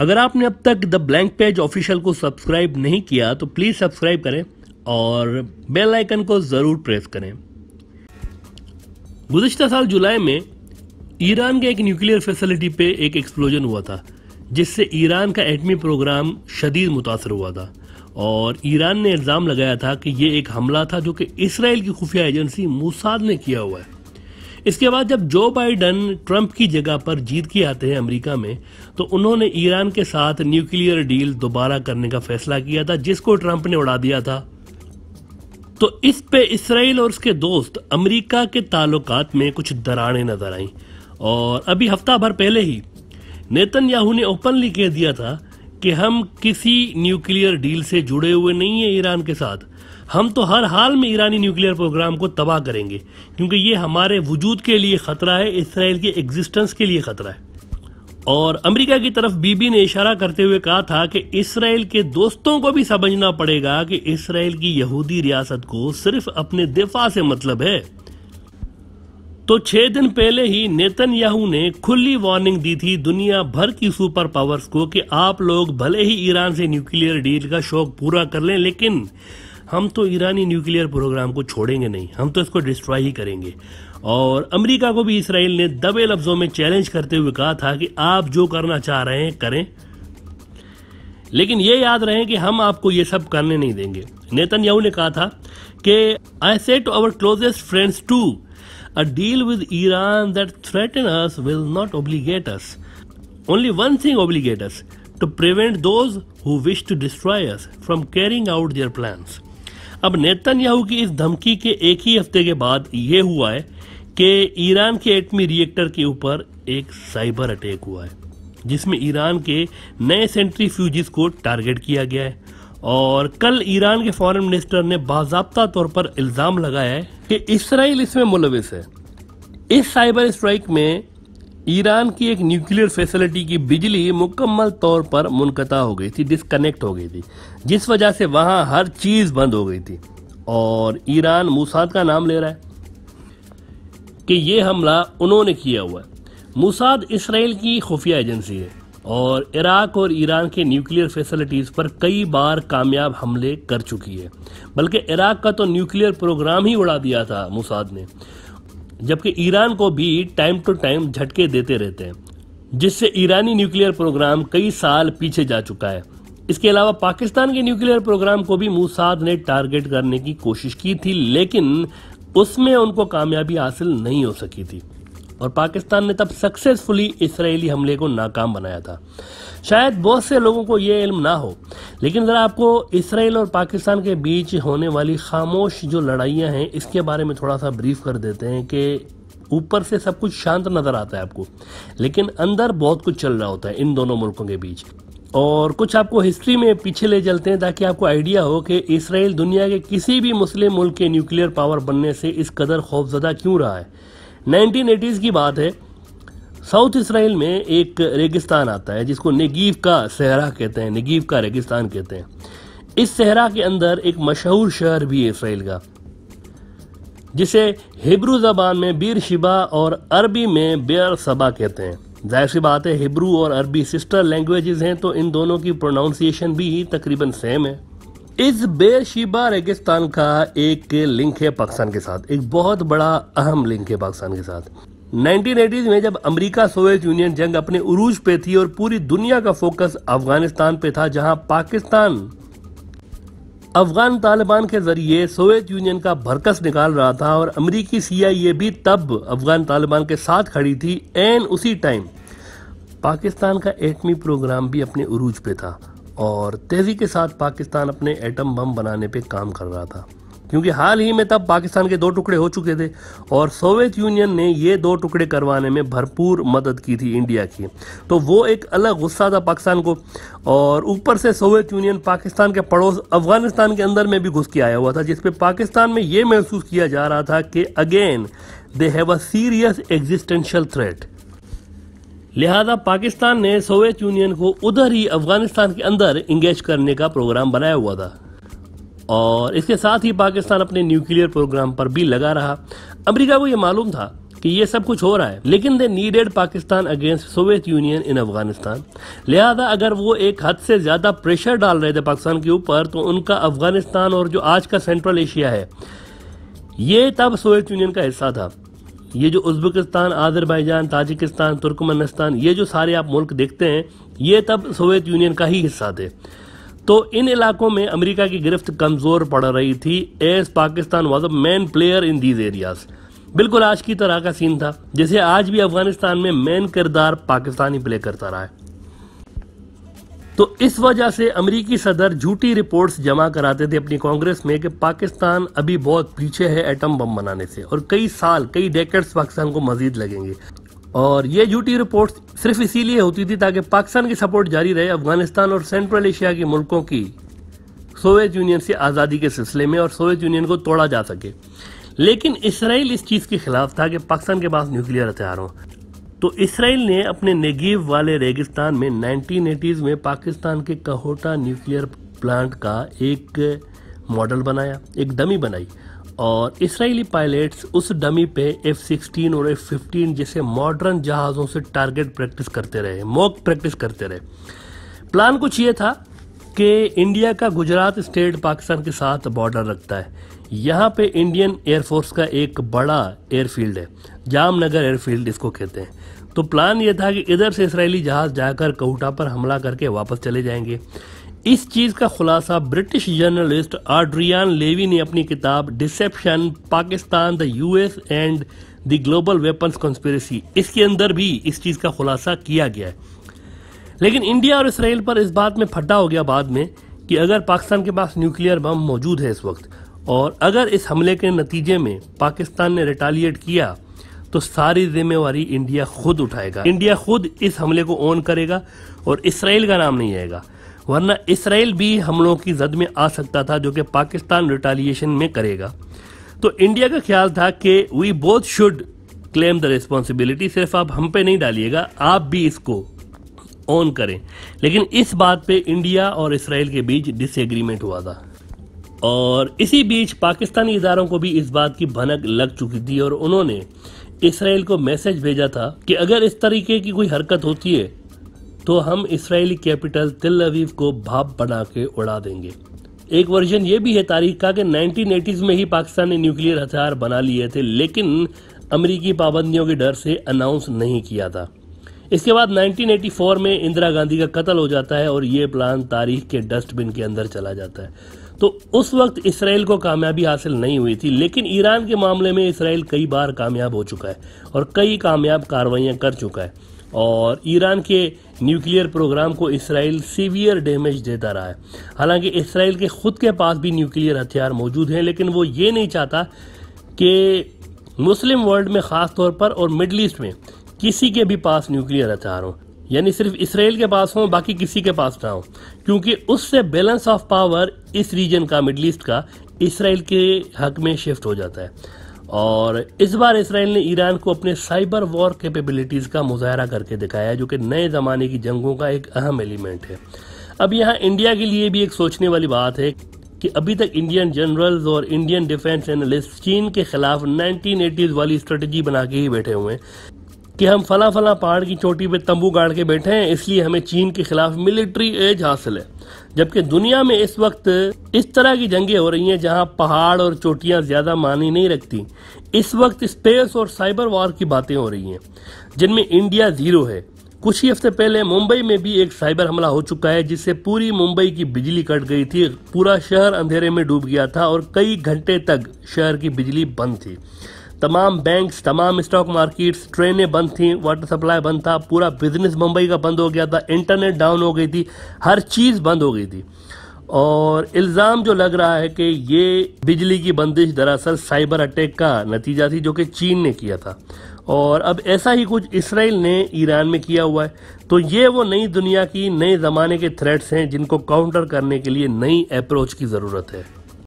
अगर आपने अब तक द ब्लैंक पेज ऑफिशियल को सब्सक्राइब नहीं किया तो प्लीज़ सब्सक्राइब करें और बेल आइकन को ज़रूर प्रेस करें गुजशत साल जुलाई में ईरान के एक न्यूक्लियर फैसिलिटी पे एक एक्सप्लोजन हुआ था जिससे ईरान का एटमी प्रोग्राम शदीद मुतासर हुआ था और ईरान ने इल्ज़ाम लगाया था कि यह एक हमला था जो कि इसराइल की खुफिया एजेंसी मुसाद ने किया हुआ है इसके बाद जब जो बाइडन ट्रंप की जगह पर जीत के आते हैं अमेरिका में तो उन्होंने ईरान के साथ न्यूक्लियर डील दोबारा करने का फैसला किया था जिसको ट्रंप ने उड़ा दिया था तो इस पे इसराइल और उसके दोस्त अमेरिका के ताल्लुकात में कुछ दरारें नजर आई और अभी हफ्ता भर पहले ही नेतन याहू ने ओपनली कह दिया था कि हम किसी न्यूक्लियर डील से जुड़े हुए नहीं है ईरान के साथ हम तो हर हाल में ईरानी न्यूक्लियर प्रोग्राम को तबाह करेंगे क्योंकि ये हमारे वजूद के लिए ख़तरा है इसराइल के एग्जिस्टेंस के लिए ख़तरा है और अमेरिका की तरफ बीबी ने इशारा करते हुए कहा था कि इसराइल के दोस्तों को भी समझना पड़ेगा कि इसराइल की यहूदी रियासत को सिर्फ अपने दिफा से मतलब है तो छह दिन पहले ही नेतन याहू ने खुली वार्निंग दी थी दुनिया भर की सुपर पावर्स को कि आप लोग भले ही ईरान से न्यूक्लियर डील का शौक पूरा कर लें लेकिन हम तो ईरानी न्यूक्लियर प्रोग्राम को छोड़ेंगे नहीं हम तो इसको डिस्ट्रॉय ही करेंगे और अमेरिका को भी इसराइल ने दबे लफ्ज़ों में चैलेंज करते हुए कहा था कि आप जो करना चाह रहे हैं करें लेकिन ये याद रहे कि हम आपको ये सब करने नहीं देंगे नेतन्याहू ने कहा था कि I say to our closest friends to a deal with Iran that threaten us will not obligate us only one thing obligate us to prevent those who wish to destroy us from carrying out their plans अब Netanyahu की इस धमकी के एक ही हफ्ते के बाद यह हुआ है कि ईरान के एटमी रिएक्टर के ऊपर एक साइबर अटैक हुआ है जिसमें ईरान के नए सेंट्री फ्यूजिस को टारगेट किया गया है और कल ईरान के फॉरेन मिनिस्टर ने बाजाबता तौर पर इल्ज़ाम लगाया है कि इसराइल इसमें मुलविस है इस साइबर स्ट्राइक में ईरान की एक न्यूक्लियर फैसिलिटी की बिजली मुकम्मल तौर पर मुनकता हो गई थी डिसकनेक्ट हो गई थी जिस वजह से वहां हर चीज़ बंद हो गई थी और ईरान मूसाद का नाम ले रहा है कि ये हमला उन्होंने किया हुआ है मूसाद इसराइल की खुफिया एजेंसी है और इराक और ईरान के न्यूक्लियर फैसिलिटीज़ पर कई बार कामयाब हमले कर चुकी है बल्कि इराक का तो न्यूक्लियर प्रोग्राम ही उड़ा दिया था मुसाद ने जबकि ईरान को भी टाइम टू टाइम झटके देते रहते हैं जिससे ईरानी न्यूक्लियर प्रोग्राम कई साल पीछे जा चुका है इसके अलावा पाकिस्तान के न्यूक्लियर प्रोग्राम को भी मूसाद ने टारगेट करने की कोशिश की थी लेकिन उसमें उनको कामयाबी हासिल नहीं हो सकी थी और पाकिस्तान ने तब सक्सेसफुली इसराइली हमले को नाकाम बनाया था शायद बहुत से लोगों को यह इल्म ना हो लेकिन ज़रा आपको इसराइल और पाकिस्तान के बीच होने वाली खामोश जो लड़ाइयाँ हैं इसके बारे में थोड़ा सा ब्रीफ कर देते हैं कि ऊपर से सब कुछ शांत नज़र आता है आपको लेकिन अंदर बहुत कुछ चल रहा होता है इन दोनों मुल्कों के बीच और कुछ आपको हिस्ट्री में पीछे ले चलते हैं ताकि आपको आइडिया हो कि इसराइल दुनिया के किसी भी मुस्लिम मुल्क के न्यूक्लियर पावर बनने से इस कदर खौफजदा क्यों रहा है 1980s की बात है साउथ इसराइल में एक रेगिस्तान आता है जिसको नेगीव का सहरा कहते हैं नेगीव का रेगिस्तान कहते हैं इस सहरा के अंदर एक मशहूर शहर भी है इसराइल का जिसे हिब्रू जबान में बीर शिबा और अरबी में बेर सबा कहते हैं जाहिर सी बात है हिब्रू और अरबी सिस्टर लैंग्वेजेस हैं तो इन दोनों की प्रोनाउंसिएशन भी तकरीबन सेम है इस बेरशीबा रेगिस्तान का एक लिंक है पाकिस्तान के साथ एक बहुत बड़ा अहम लिंक है पाकिस्तान के साथ 1980s में जब अमेरिका सोवियत यूनियन जंग अपने उरूज पे थी और पूरी दुनिया का फोकस अफगानिस्तान पे था जहां पाकिस्तान अफगान तालिबान के जरिए सोवियत यूनियन का भरकस निकाल रहा था और अमरीकी सीआईए भी तब अफगान तालिबान के साथ खड़ी थी एन उसी टाइम पाकिस्तान का एटमी प्रोग्राम भी अपने उरूज पे था और तेज़ी के साथ पाकिस्तान अपने एटम बम बनाने पे काम कर रहा था क्योंकि हाल ही में तब पाकिस्तान के दो टुकड़े हो चुके थे और सोवियत यूनियन ने ये दो टुकड़े करवाने में भरपूर मदद की थी इंडिया की तो वो एक अलग गुस्सा था पाकिस्तान को और ऊपर से सोवियत यूनियन पाकिस्तान के पड़ोस अफगानिस्तान के अंदर में भी घुस के आया हुआ था जिसपे पाकिस्तान में ये महसूस किया जा रहा था कि again they have a serious existential threat लिहाजा पाकिस्तान ने सोवियत यूनियन को उधर ही अफगानिस्तान के अंदर इंगेज करने का प्रोग्राम बनाया हुआ था और इसके साथ ही पाकिस्तान अपने न्यूक्लियर प्रोग्राम पर भी लगा रहा अमेरिका को यह मालूम था कि ये सब कुछ हो रहा है लेकिन they needed Pakistan against Soviet Union in Afghanistan लिहाजा अगर वो एक हद से ज़्यादा प्रेशर डाल रहे थे पाकिस्तान के ऊपर तो उनका अफगानिस्तान और जो आज का सेंट्रल एशिया है ये तब सोवियत यूनियन का हिस्सा था ये जो उज्बेकिस्तान आज़रबाईजान ताजिकिस्तान तुर्कमेनिस्तान ये जो सारे आप मुल्क देखते हैं ये तब सोवियत यूनियन का ही हिस्सा थे तो इन इलाकों में अमेरिका की गिरफ्त कमज़ोर पड़ रही थी as Pakistan was a main player in these areas बिल्कुल आज की तरह का सीन था जैसे आज भी अफगानिस्तान में मैन किरदार पाकिस्तान ही प्ले करता रहा है तो इस वजह से अमेरिकी सदर झूठी रिपोर्ट्स जमा कराते थे अपनी कांग्रेस में कि पाकिस्तान अभी बहुत पीछे है एटम बम बनाने से और कई साल कई डेकेट्स पाकिस्तान को मजीद लगेंगे और ये झूठी रिपोर्ट्स सिर्फ इसीलिए होती थी ताकि पाकिस्तान की सपोर्ट जारी रहे अफगानिस्तान और सेंट्रल एशिया के मुल्कों की सोवियत यूनियन से आज़ादी के सिलसिले में और सोवियत यूनियन को तोड़ा जा सके लेकिन इसराइल इस चीज़ के खिलाफ था कि पाकिस्तान के पास न्यूक्लियर हथियार हों तो इसराइल ने अपने नेगीव वाले रेगिस्तान में नाइनटीन में पाकिस्तान के कहोटा न्यूक्लियर प्लांट का एक मॉडल बनाया एक डमी बनाई और इसराइली पायलट्स उस डमी पे एफ सिक्सटीन और एफ फिफ्टीन जैसे मॉडर्न जहाज़ों से टारगेट प्रैक्टिस करते रहे मॉक प्रैक्टिस करते रहे प्लान कुछ ये था कि इंडिया का गुजरात स्टेट पाकिस्तान के साथ बॉर्डर रखता है यहाँ पे इंडियन एयरफोर्स का एक बड़ा एयरफील्ड है जामनगर एयरफील्ड इसको कहते हैं तो प्लान ये था कि इधर से इसराइली जहाज जाकर कहूटा पर हमला करके वापस चले जाएंगे इस चीज़ का खुलासा ब्रिटिश जर्नलिस्ट आड्रियान लेवी ने अपनी किताब deception Pakistan the US and the global weapons conspiracy इसके अंदर भी इस चीज़ का खुलासा किया गया है लेकिन इंडिया और इसराइल पर इस बात में फटा हो गया बाद में कि अगर पाकिस्तान के पास न्यूक्लियर बम मौजूद है इस वक्त और अगर इस हमले के नतीजे में पाकिस्तान ने रिटालिएट किया तो सारी जिम्मेवारी इंडिया खुद उठाएगा इंडिया खुद इस हमले को ऑन करेगा और इसराइल का नाम नहीं आएगा वरना इसराइल भी हमलों की जद में आ सकता था जो कि पाकिस्तान रिटालिएशन में करेगा तो इंडिया का ख्याल था कि we both should claim the responsibility सिर्फ आप हम पे नहीं डालिएगा आप भी इसको ऑन करें लेकिन इस बात पे इंडिया और इसराइल के बीच डिसएग्रीमेंट हुआ था और इसी बीच पाकिस्तानी इदारों को भी इस बात की भनक लग चुकी थी और उन्होंने इसराइल को मैसेज भेजा था कि अगर इस तरीके की कोई हरकत होती है तो हम इसराइली कैपिटल तिल अवीव को भाप बना के उड़ा देंगे एक वर्जन ये भी है तारीख का कि 1980s में ही पाकिस्तान ने न्यूक्लियर हथियार बना लिए थे लेकिन अमरीकी पाबंदियों के डर से अनाउंस नहीं किया था इसके बाद 1984 में इंदिरा गांधी का कत्ल हो जाता है और ये प्लान तारीख के डस्टबिन के अंदर चला जाता है तो उस वक्त इसराइल को कामयाबी हासिल नहीं हुई थी लेकिन ईरान के मामले में इसराइल कई बार कामयाब हो चुका है और कई कामयाब कार्रवाइयाँ कर चुका है और ईरान के न्यूक्लियर प्रोग्राम को इसराइल सीवियर डैमेज देता रहा है हालांकि इसराइल के खुद के पास भी न्यूक्लियर हथियार मौजूद हैं लेकिन वो ये नहीं चाहता कि मुस्लिम वर्ल्ड में ख़ास तौर पर और मिडल ईस्ट में किसी के भी पास न्यूक्लियर हथियार हो यानी सिर्फ इसराइल के पास हो बाकी किसी के पास ना हो क्योंकि उससे बैलेंस ऑफ पावर इस रीजन का मिडल ईस्ट का इसराइल के हक में शिफ्ट हो जाता है और इस बार इसराइल ने ईरान को अपने साइबर वॉर कैपेबिलिटीज़ का मुजाहरा करके दिखाया जो कि नए ज़माने की जंगों का एक अहम एलिमेंट है अब यहाँ इंडिया के लिए भी एक सोचने वाली बात है कि अभी तक इंडियन जनरल्स और इंडियन डिफेंस एनालिस्ट चीन के खिलाफ 1980s वाली स्ट्रेटजी बना के ही बैठे हुए हैं कि हम फला फला पहाड़ की चोटी पे तंबू गाड़ के बैठे हैं इसलिए हमें चीन के खिलाफ मिलिट्री एज हासिल है जबकि दुनिया में इस वक्त इस तरह की जंगें हो रही हैं जहां पहाड़ और चोटियां ज़्यादा मानी नहीं रखती इस वक्त स्पेस और साइबर वॉर की बातें हो रही हैं जिनमें इंडिया ज़ीरो है कुछ ही हफ्ते पहले मुंबई में भी एक साइबर हमला हो चुका है जिससे पूरी मुंबई की बिजली कट गई थी पूरा शहर अंधेरे में डूब गया था और कई घंटे तक शहर की बिजली बंद थी तमाम बैंक्स तमाम स्टॉक मार्केट्स ट्रेनें बंद थी वाटर सप्लाई बंद था पूरा बिजनेस मुंबई का बंद हो गया था इंटरनेट डाउन हो गई थी हर चीज़ बंद हो गई थी और इल्ज़ाम जो लग रहा है कि ये बिजली की बंदिश दरअसल साइबर अटैक का नतीजा थी जो कि चीन ने किया था और अब ऐसा ही कुछ इसराइल ने ईरान में किया हुआ है तो ये वो नई दुनिया की नए ज़माने के थ्रेट्स हैं जिनको काउंटर करने के लिए नई अप्रोच की ज़रूरत है